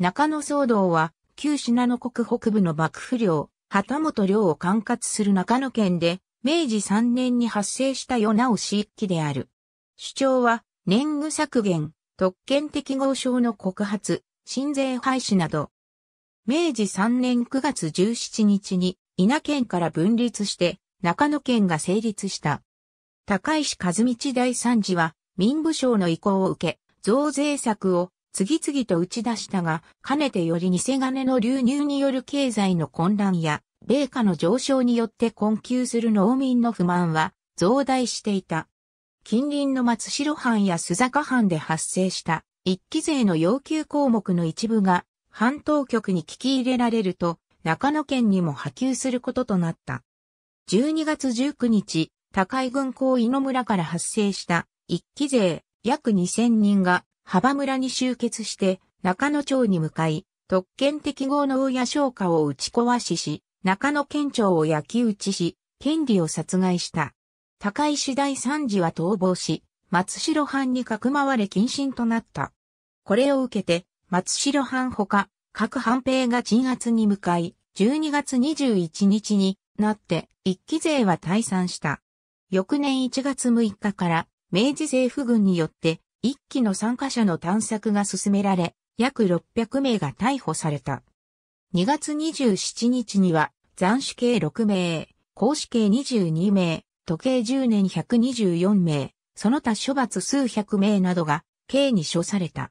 中野騒動は、旧品濃国北部の幕府領、旗本領を管轄する中野県で、明治3年に発生した世直し一揆である。主張は、年貢削減、特権適合症の告発、新税廃止など。明治3年9月17日に、稲県から分立して、中野県が成立した。高石和道第三次は、民部省の意向を受け、増税策を次々と打ち出したが、かねてより偽金の流入による経済の混乱や、米価の上昇によって困窮する農民の不満は増大していた。近隣の松代藩や須坂藩で発生した一期税の要求項目の一部が半島局に聞き入れられると中野県にも波及することとなった。12月19日、高井軍港井野村から発生した一期税約2000人が幅村に集結して中野町に向かい、特権適合の大谷商家を打ち壊しし、中野県庁を焼き打ちし、権利を殺害した。高石大三次は逃亡し、松代藩にかくまわれ謹慎となった。これを受けて、松代藩ほか、各藩兵が鎮圧に向かい、12月21日になって、一期勢は退散した。翌年1月6日から、明治政府軍によって、一機の参加者の探索が進められ、約600名が逮捕された。2月27日には、斬首刑6名、公死刑22名、時計10年124名、その他処罰数百名などが、刑に処された。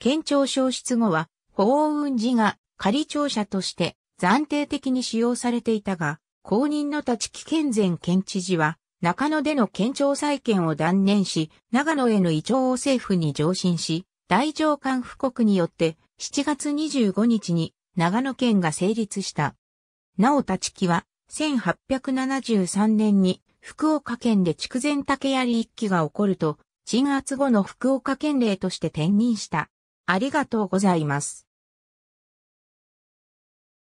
県庁消失後は、法運寺が仮庁舎として暫定的に使用されていたが、公認の立木健前県知事は、中野での県庁再建を断念し、長野への移譲を政府に上申し、大上官布告によって7月25日に長野県が成立した。なお立木は1873年に福岡県で筑前竹槍一揆が起こると、鎮圧後の福岡県令として転任した。ありがとうございます。